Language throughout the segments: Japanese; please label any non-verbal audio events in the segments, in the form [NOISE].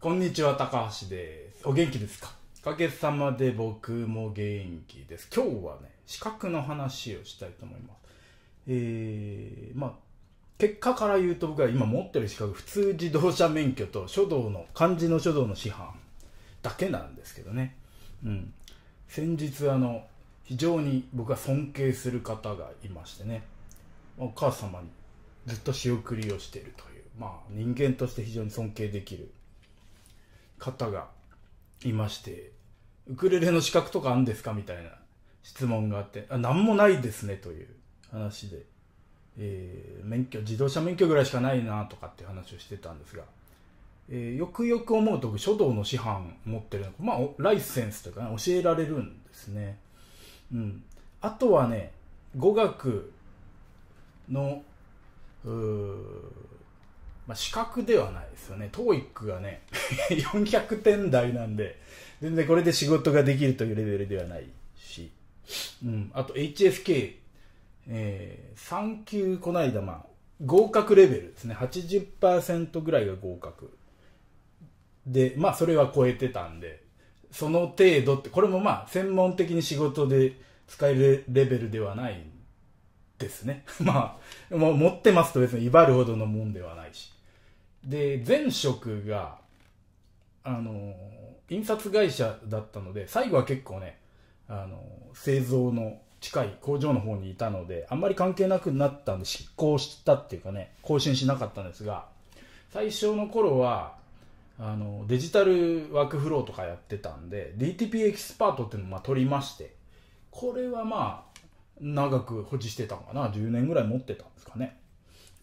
こんにちは、高橋です。お元気ですかおかげさまで僕も元気です。今日はね、資格の話をしたいと思います。えー、まあ、結果から言うと僕は今持ってる資格、普通自動車免許と書道の、漢字の書道の師範だけなんですけどね。うん。先日、あの、非常に僕は尊敬する方がいましてね、お母様にずっと仕送りをしているという、まあ、人間として非常に尊敬できる方がいまして、ウクレレの資格とかあるんですかみたいな質問があって、あ、なんもないですね、という話で、えー、免許、自動車免許ぐらいしかないな、とかって話をしてたんですが、えー、よくよく思うと、書道の師範持ってるの、まあ、ライセンスというか、ね、教えられるんですね。うん。あとはね、語学の、まあ、資格ではないですよね。TOEIC がね、400 [LAUGHS] 点台なんで、全然これで仕事ができるというレベルではないし、うん、あと HSK、えー、3級この間、まあ、合格レベルですね。80%ぐらいが合格。で、まあ、それは超えてたんで、その程度って、これもまあ、専門的に仕事で使えるレベルではないですね。[LAUGHS] まあ、もう持ってますと別に威張るほどのもんではないし。で前職があの印刷会社だったので最後は結構ねあの製造の近い工場の方にいたのであんまり関係なくなったんで執行したっていうかね更新しなかったんですが最初の頃はあのデジタルワークフローとかやってたんで DTP エキスパートっていうのをま取りましてこれはまあ長く保持してたのかな10年ぐらい持ってたんですかね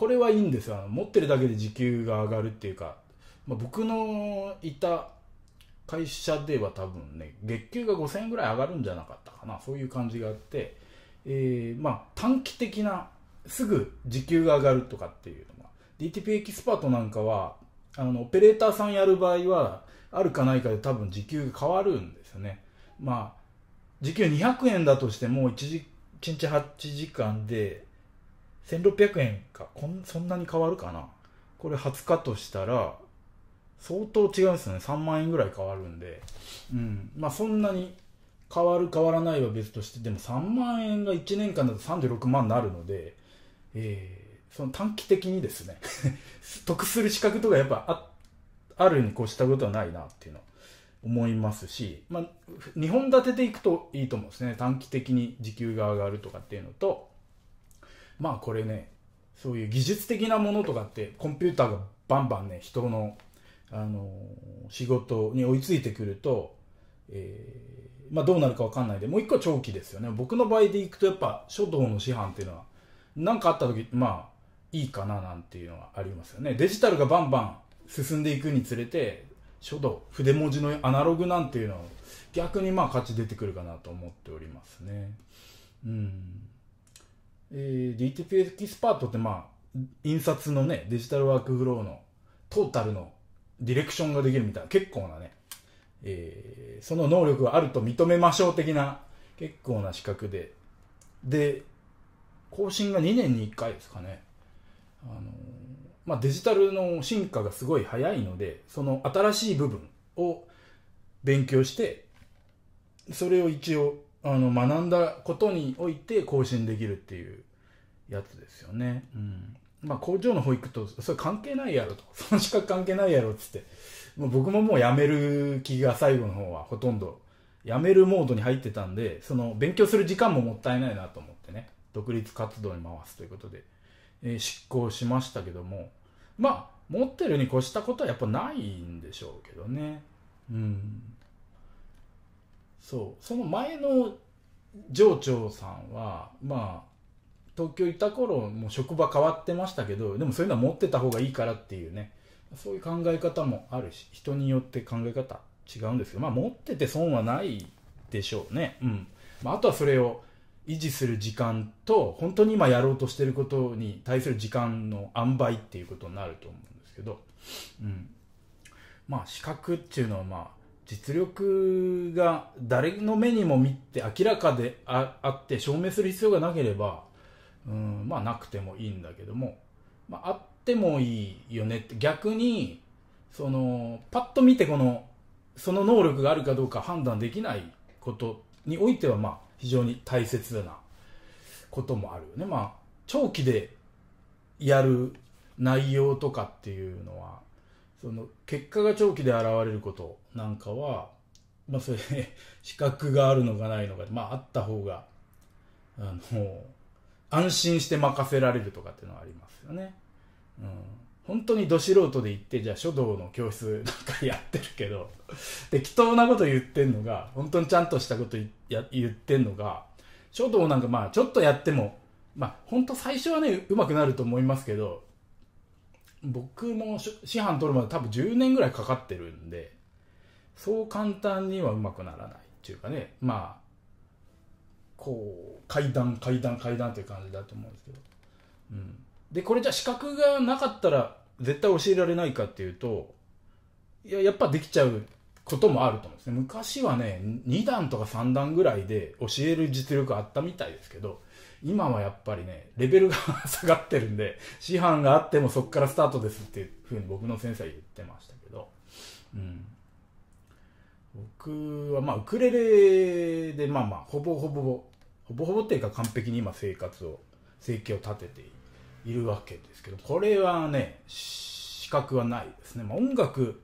これはいいんですよ持ってるだけで時給が上がるっていうか、まあ、僕のいた会社では多分ね月給が5000円ぐらい上がるんじゃなかったかなそういう感じがあって、えー、まあ短期的なすぐ時給が上がるとかっていうのが DTP エキスパートなんかはあのオペレーターさんやる場合はあるかないかで多分時給が変わるんですよねまあ時給200円だとしても1日8時間で1600円かこんそんなに変わるかなこれ20日としたら相当違うんですよね3万円ぐらい変わるんでうんまあそんなに変わる変わらないは別としてでも3万円が1年間だと36万になるのでえー、その短期的にですね [LAUGHS] 得する資格とかやっぱああるに越したことはないなっていうの思いますし、まあ、2本立てでいくといいと思うんですね短期的に時給が上がるとかっていうのとまあこれねそういう技術的なものとかってコンピューターがバンバンね人のあの仕事に追いついてくると、えー、まあ、どうなるか分かんないでもう一個は長期ですよね僕の場合でいくとやっぱ書道の師範っていうのは何かあった時まあいいかななんていうのはありますよねデジタルがバンバン進んでいくにつれて書道筆文字のアナログなんていうのは逆にまあ価値出てくるかなと思っておりますねうんえー、DTP エキスパートってまあ、印刷のね、デジタルワークフローのトータルのディレクションができるみたいな、結構なね、えー、その能力があると認めましょう的な、結構な資格で、で、更新が2年に1回ですかね。あのー、まあ、デジタルの進化がすごい早いので、その新しい部分を勉強して、それを一応あの学んだことにおいて更新できるっていうやつですよね。うんまあ、工場の保育とそれ関係ないやろと [LAUGHS] その資格関係ないやろっつってもう僕ももうやめる気が最後の方はほとんどやめるモードに入ってたんでその勉強する時間ももったいないなと思ってね独立活動に回すということで、えー、執行しましたけどもまあ持ってるに越したことはやっぱないんでしょうけどねうんそうその前の上長さんはまあ東京いた頃もう職場変わってましたけどでもそういうのは持ってた方がいいからっていうねそういう考え方もあるし人によって考え方違うんですけどまあ持ってて損はないでしょうねうん、まあ、あとはそれを維持する時間と本当に今やろうとしてることに対する時間の塩梅っていうことになると思うんですけど、うん、まあ資格っていうのはまあ実力が誰の目にも見て明らかであって証明する必要がなければ、うん、まあなくてもいいんだけども、まあ、あってもいいよねって逆にそのパッと見てこのその能力があるかどうか判断できないことにおいてはまあ非常に大切なこともあるよね。まあ長期でやる内容とかっていうのはその結果が長期で現れることなんかは、まあ、それ、[LAUGHS] 資格があるのかないのか、まあ、あった方があの安心して任せられるとかっていうのはありますよね。うん本当にど素人で行ってじゃあ書道の教室なんかやってるけど適当なこと言ってんのが本当にちゃんとしたこと言ってんのが書道なんかまあちょっとやってもまあ本当最初はねうまくなると思いますけど僕も師範取るまで多分10年ぐらいかかってるんで、そう簡単にはうまくならないっていうかね、まあ、こう、階段、階段、階段ていう感じだと思うんですけど。うん。で、これじゃ資格がなかったら絶対教えられないかっていうと、いや、やっぱできちゃうこともあると思うんですね。昔はね、2段とか3段ぐらいで教える実力あったみたいですけど、今はやっぱりね、レベルが下がってるんで、師範があってもそこからスタートですっていうふうに僕の先生は言ってましたけど、うん。僕はまあウクレレでまあまあほぼほぼほぼほぼっていうか完璧に今生活を生計を立てているわけですけどこれはね資格はないですね、まあ、音楽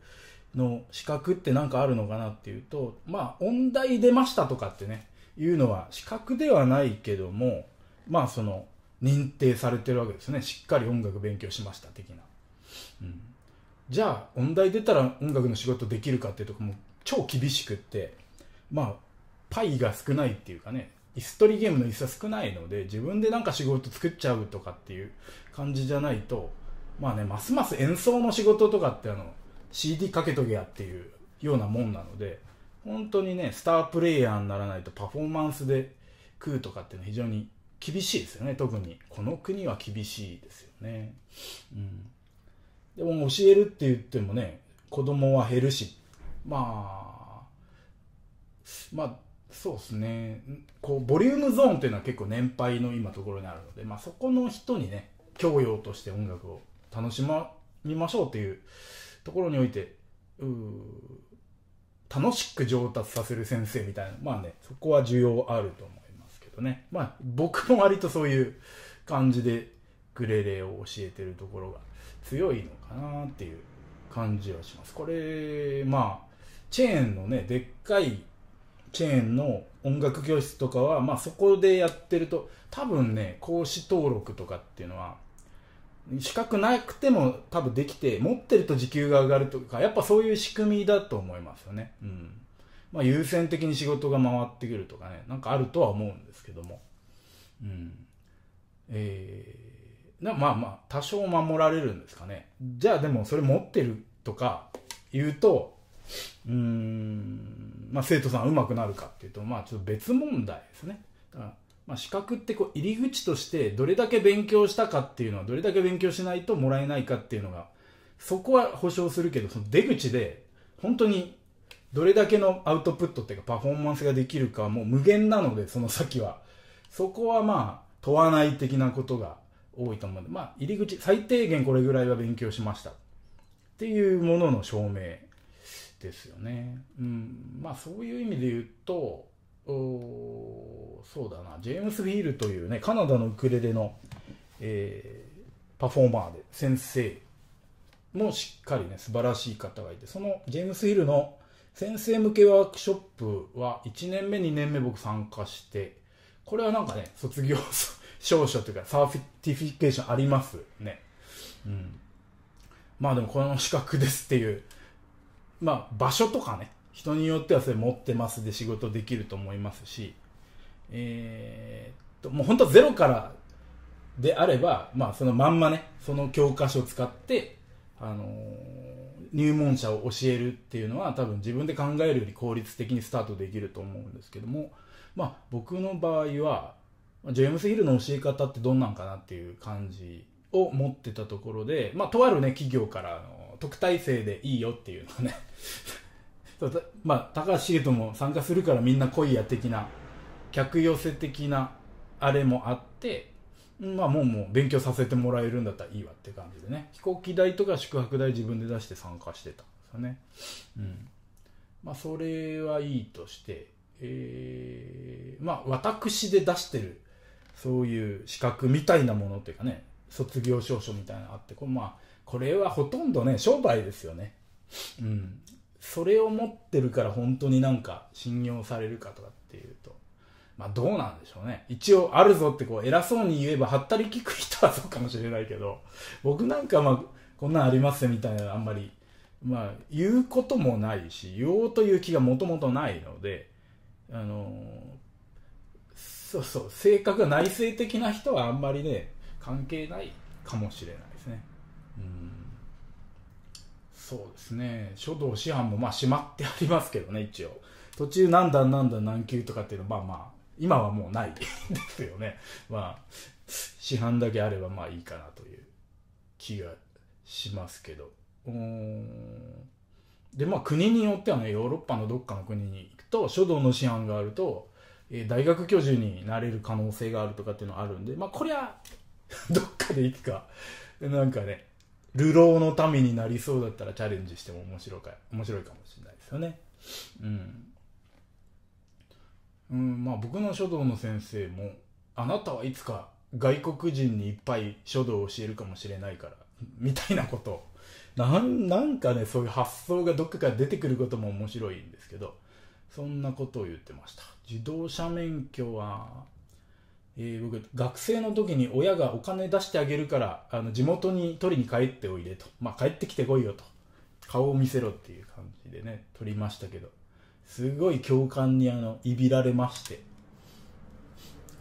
の資格って何かあるのかなっていうとまあ音大出ましたとかってねいうのは資格ではないけどもまあその認定されてるわけですねしっかり音楽勉強しました的な、うん、じゃあ音大出たら音楽の仕事できるかっていうとこも超厳しくってまあパイが少ないっていうかね椅子取りゲームの椅子は少ないので自分でなんか仕事作っちゃうとかっていう感じじゃないとまあねますます演奏の仕事とかってあの CD かけとけやっていうようなもんなので本当にねスタープレイヤーにならないとパフォーマンスで食うとかっていうのは非常に厳しいですよね特にこの国は厳しいですよね、うん、でも教えるって言ってもね子供は減るしまあまあそうですねこうボリュームゾーンっていうのは結構年配の今ところにあるので、まあ、そこの人にね教養として音楽を楽しみましょうっていうところにおいて楽しく上達させる先生みたいなまあねそこは需要あると思いますけどねまあ僕も割とそういう感じでグレレを教えてるところが強いのかなっていう感じはしますこれまあチェーンのねでっかいチェーンの音楽教室とかは、まあ、そこでやってると多分ね講師登録とかっていうのは資格なくても多分できて持ってると時給が上がるとかやっぱそういう仕組みだと思いますよね、うんまあ、優先的に仕事が回ってくるとかねなんかあるとは思うんですけども、うんえー、まあまあ多少守られるんですかねじゃあでもそれ持ってるとか言うとうーんまあ生徒さんうまくなるかっていうとまあちょっと別問題ですねだからまあ、資格ってこう入り口としてどれだけ勉強したかっていうのはどれだけ勉強しないともらえないかっていうのがそこは保証するけどその出口で本当にどれだけのアウトプットっていうかパフォーマンスができるかはもう無限なのでその先はそこはまあ問わない的なことが多いと思うんでまあ入り口最低限これぐらいは勉強しましたっていうものの証明ですよね。うん、まあそういう意味で言うとそうだなジェームス・フィールというねカナダのウクレレの、えー、パフォーマーで先生もしっかりね素晴らしい方がいてそのジェームス・ヒールの先生向けワークショップは1年目2年目僕参加してこれはなんかね卒業 [LAUGHS] 証書というかサーフィティフィケーションありますねうんまあでもこの資格ですっていうまあ場所とかね人によってはそれ持ってますで仕事できると思いますしえー、っと、もう本当ゼロからであれば、まあそのまんまね、その教科書を使って、あのー、入門者を教えるっていうのは多分自分で考えるより効率的にスタートできると思うんですけども、まあ僕の場合は、ジェームス・ヒルの教え方ってどんなんかなっていう感じを持ってたところで、まあとあるね、企業からあの特待生でいいよっていうのね [LAUGHS] まあ高橋秀人も参加するからみんな来いや的な客寄せ的なあれもあってまあもうもう勉強させてもらえるんだったらいいわって感じでね飛行機代とか宿泊代自分で出して参加してたんですよねうんまあそれはいいとしてえー、まあ私で出してるそういう資格みたいなものっていうかね卒業証書みたいなのあってこれ,、まあ、これはほとんどね商売ですよねうんそれを持ってるから本当になんか信用されるかとかっていうとまあどうなんでしょうね。一応あるぞってこう偉そうに言えばはったり聞く人はそうかもしれないけど、僕なんかまあこんなんありますみたいなあんまり、まあ言うこともないし、言おうという気がもともとないので、あのー、そうそう、性格が内省的な人はあんまりね、関係ないかもしれないですね。うんそうですね書道師範もまあ閉まってありますけどね一応途中何段何段何級とかっていうのはまあま今はもうない [LAUGHS] ですよね。まあ、市販だけあればまあいいかなという気がしますけど。で、まあ国によってはね、ヨーロッパのどっかの国に行くと、書道の市販があると、えー、大学教授になれる可能性があるとかっていうのはあるんで、まあこりゃ、[LAUGHS] どっかでいつか、なんかね、流浪の民になりそうだったらチャレンジしても面白いか面白いかもしれないですよね。うん。うんまあ、僕の書道の先生もあなたはいつか外国人にいっぱい書道を教えるかもしれないから [LAUGHS] みたいなことなんなんかねそういう発想がどっかから出てくることも面白いんですけどそんなことを言ってました自動車免許は、えー、僕学生の時に親がお金出してあげるからあの地元に取りに帰っておいでと、まあ、帰ってきてこいよと顔を見せろっていう感じでね取りましたけどすごい共感にあのいびられまして、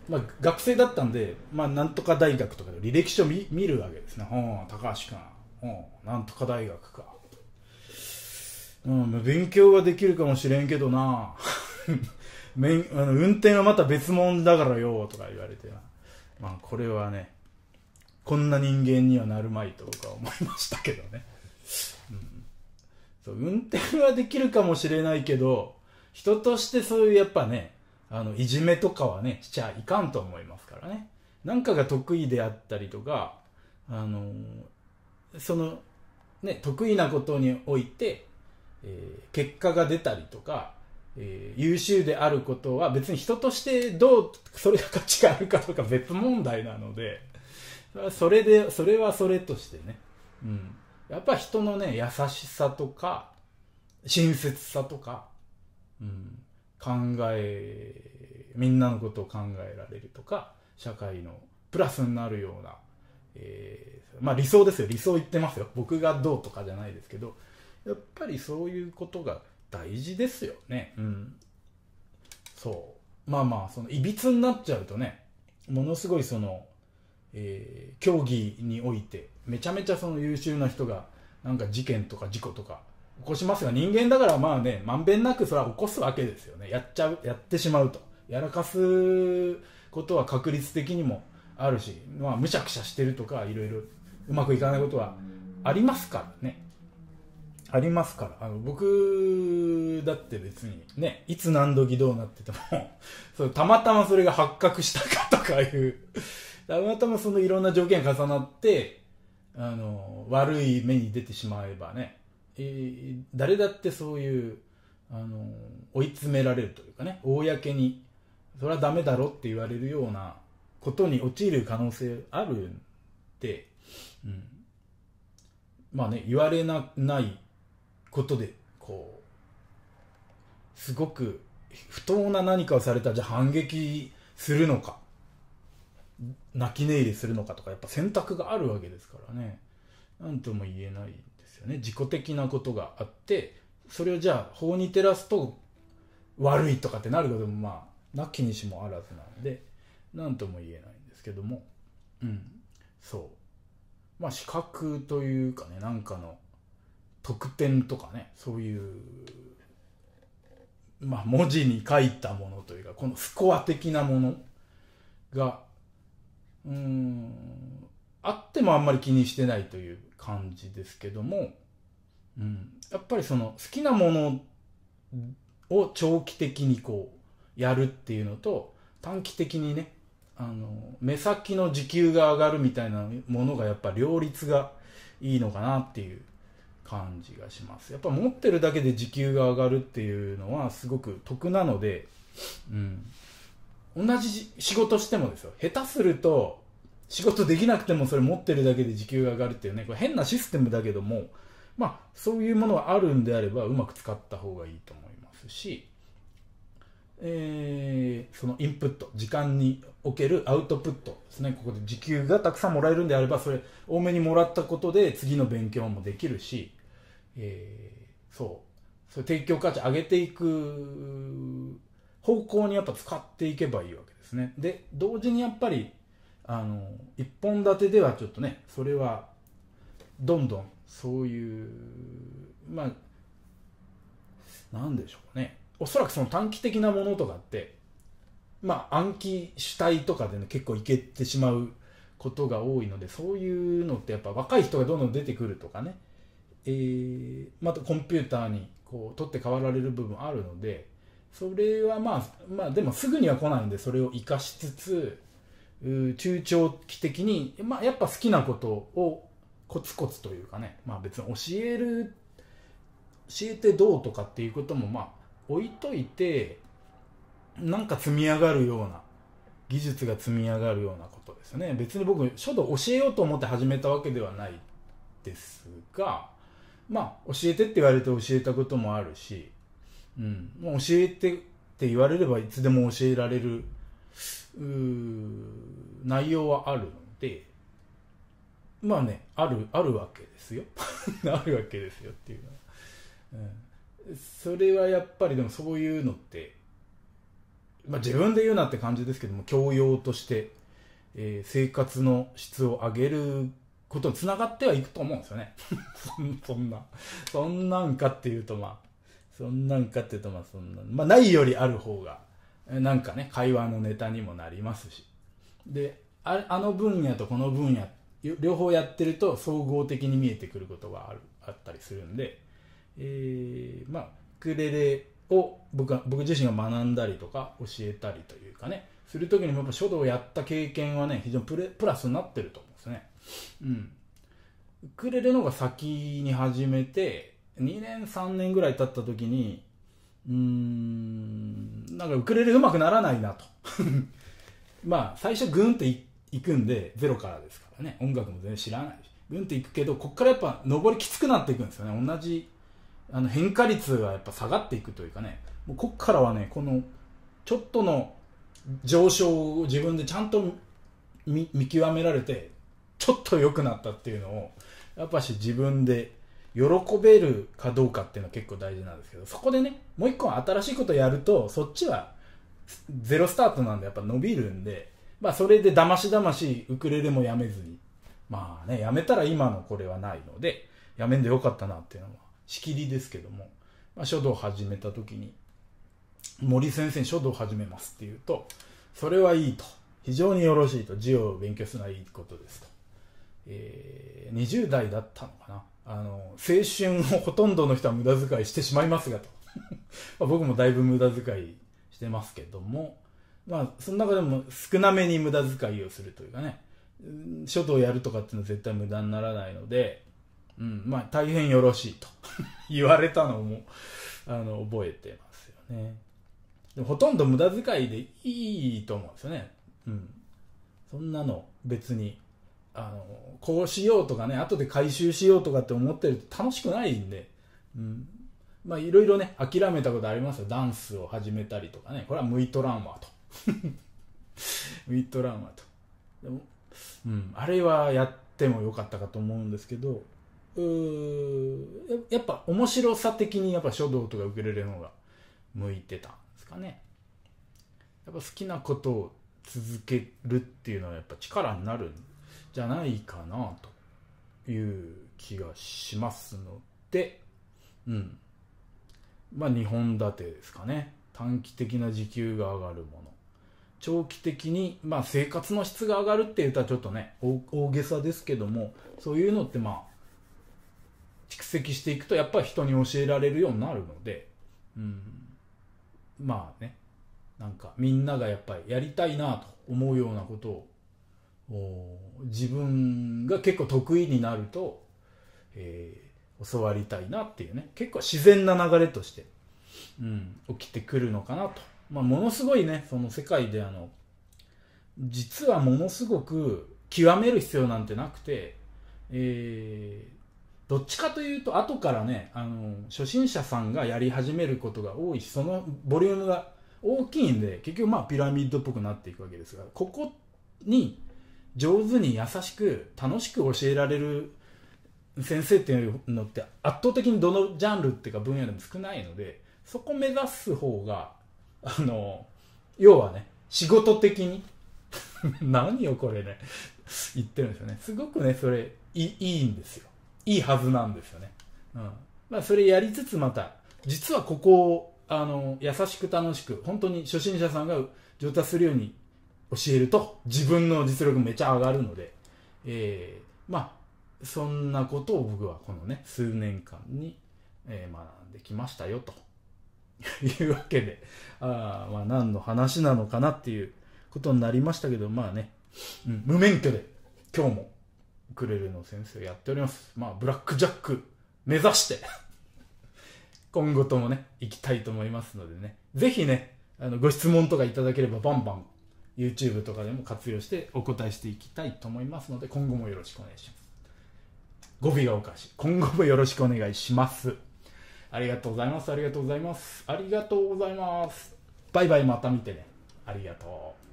まあ、学生だったんで、まあ、なんとか大学とかで履歴書見見るわけですね、うん、高橋君、うん、なんとか大学か、うん、勉強はできるかもしれんけどな [LAUGHS] めあの運転はまた別物だからよとか言われてまあ、これはねこんな人間にはなるまいと僕は思いましたけどね運転はできるかもしれないけど、人としてそういうやっぱね、あの、いじめとかはね、しちゃいかんと思いますからね。なんかが得意であったりとか、あの、その、ね、得意なことにおいて、えー、結果が出たりとか、えー、優秀であることは別に人としてどう、それが価値があるかとか別問題なので、それで、それはそれとしてね、うん、やっぱ人のね、優しさとか、親切さとか、うん、考え、みんなのことを考えられるとか、社会のプラスになるような、えー、まあ理想ですよ。理想言ってますよ。僕がどうとかじゃないですけど、やっぱりそういうことが大事ですよね。うん。そう。まあまあ、その、いびつになっちゃうとね、ものすごいその、えー、競技において、めちゃめちゃその優秀な人がなんか事件とか事故とか起こしますが人間だからまあねまんべんなくそれは起こすわけですよねやっちゃうやってしまうとやらかすことは確率的にもあるし、まあ、むしゃくしゃしてるとかいろいろうまくいかないことはありますからねありますからあの僕だって別にねいつ何時どうなってても [LAUGHS] そうたまたまそれが発覚したかとかいうたまたまそのいろんな条件重なってあの悪い目に出てしまえばね、えー、誰だってそういうあの追い詰められるというかね公にそれはダメだろって言われるようなことに陥る可能性あるんで、うん、まあね言われなないことでこうすごく不当な何かをされたじゃあ反撃するのか泣き寝入りするのかとかやっぱ選択があるわけですからね何とも言えないですよね自己的なことがあってそれをじゃあ法に照らすと悪いとかってなることもまあなきにしもあらずなんで何とも言えないんですけどもうんそうまあ資格というかねなんかの特典とかねそういうまあ文字に書いたものというかこのスコア的なものがうん、あってもあんまり気にしてないという感じですけども、うん、やっぱりその好きなものを長期的にこうやるっていうのと短期的にねあの目先の時給が上がるみたいなものがやっぱ両立がいいのかなっていう感じがしますやっぱ持ってるだけで時給が上がるっていうのはすごく得なので、うん、同じ仕事してもですよ下手すると仕事できなくてもそれ持ってるだけで時給が上がるっていうねこれ変なシステムだけどもまあそういうものはあるんであればうまく使った方がいいと思いますし、えー、そのインプット時間におけるアウトプットですねここで時給がたくさんもらえるんであればそれ多めにもらったことで次の勉強もできるし、えー、そうそれ提供価値上げていく方向にやっぱ使っていけばいいわけですね。で、同時にやっぱり、あの、一本立てではちょっとね、それは、どんどん、そういう、まあ、なんでしょうね。おそらくその短期的なものとかって、まあ、暗記主体とかで、ね、結構いけてしまうことが多いので、そういうのってやっぱ若い人がどんどん出てくるとかね、えー、またコンピューターにこう取って代わられる部分あるので、それはまあ、まあ、でもすぐには来ないんで、それを生かしつつ、中長期的に、まあ、やっぱ好きなことをコツコツというかね、まあ、別に教える教えてどうとかっていうこともまあ置いといてなんか積み上がるような技術が積み上がるようなことですよね別に僕書道教えようと思って始めたわけではないですがまあ教えてって言われて教えたこともあるしうん、教えてって言われればいつでも教えられる内容はあるのでまあねあるあるわけですよ [LAUGHS] あるわけですよっていうのは、うん、それはやっぱりでもそういうのって、まあ、自分で言うなって感じですけども教養として、えー、生活の質を上げることにつながってはいくと思うんですよね [LAUGHS] そんなそんなんかっていうとまあそんなんかっていうと、まあそんな、まあないよりある方が、なんかね、会話のネタにもなりますし。で、ああの分野とこの分野、両方やってると総合的に見えてくることがあるあったりするんで、えー、まあ、クレレを僕は僕自身が学んだりとか教えたりというかね、するときにもやっぱ書道をやった経験はね、非常にプレプラスになってると思うんですね。うん。ウクレレの方が先に始めて、2年3年ぐらい経った時にうんなんかウクレレうまくならないなと [LAUGHS] まあ最初グンっていいくんでゼロからですからね音楽も全然知らないしグンっていくけどこっからやっぱ上りきつくなっていくんですよね同じあの変化率がやっぱ下がっていくというかねもうこっからはねこのちょっとの上昇を自分でちゃんと見極められてちょっと良くなったっていうのをやっぱし自分で喜べるかどうかっていうのは結構大事なんですけどそこでねもう一個新しいことやるとそっちはゼロスタートなんでやっぱ伸びるんで、まあ、それでだましだましウクレレもやめずにまあねやめたら今のこれはないのでやめんでよかったなっていうのはしきりですけども、まあ、書道を始めた時に森先生に書道を始めますって言うとそれはいいと非常によろしいと字を勉強するのはいいことですと、えー、20代だったのかなあの青春をほとんどの人は無駄遣いしてしまいますがと [LAUGHS] 僕もだいぶ無駄遣いしてますけども、まあ、その中でも少なめに無駄遣いをするというかね書道やるとかっていうのは絶対無駄にならないので、うんまあ、大変よろしいと [LAUGHS] 言われたのもあの覚えてますよねでもほとんど無駄遣いでいいと思うんですよね、うん、そんなの別にあのこうしようとかね後で回収しようとかって思ってると楽しくないんで、うん、まあいろいろね諦めたことありますよダンスを始めたりとかねこれは向いとらんわと向いとらんわとでも、うん、あれはやってもよかったかと思うんですけどうやっぱ面白さ的にやっぱ書道とか受けれるの方が向いてたんですかねやっぱ好きなことを続けるっていうのはやっぱ力になるんじゃないかなという気がしますので、うん。まあ、2本立てですかね。短期的な時給が上がるもの。長期的に、まあ、生活の質が上がるって言ったらちょっとね、大げさですけども、そういうのってまあ、蓄積していくとやっぱり人に教えられるようになるので、うん、まあね、なんかみんながやっぱりやりたいなと思うようなことを自分が結構得意になると、えー、教わりたいなっていうね結構自然な流れとして、うん、起きてくるのかなと、まあ、ものすごいねその世界であの実はものすごく極める必要なんてなくて、えー、どっちかというと後からねあの初心者さんがやり始めることが多いしそのボリュームが大きいんで結局まあピラミッドっぽくなっていくわけですがここに上手に優しく楽しく教えられる先生っていうのって圧倒的にどのジャンルっていうか分野でも少ないのでそこ目指す方があの要はね仕事的に [LAUGHS] 何よこれね言ってるんですよねすごくねそれいいんですよいいはずなんですよね、うんまあ、それやりつつまた実はここをあの優しく楽しく本当に初心者さんが上達するように教えると自分の実力めちゃ上がるので、えー、まあ、そんなことを僕はこのね、数年間に、えー、学んできましたよ、と [LAUGHS] いうわけで、あまあ、何の話なのかなっていうことになりましたけど、まあね、うん、無免許で今日もウクレレの先生をやっております。まあ、ブラックジャック目指して [LAUGHS] 今後ともね、行きたいと思いますのでね、ぜひね、あの、ご質問とかいただければバンバン YouTube とかでも活用してお答えしていきたいと思いますので今後もよろしくお願いします語尾がおかしい今後もよろしくお願いしますありがとうございますありがとうございますありがとうございますバイバイまた見てねありがとう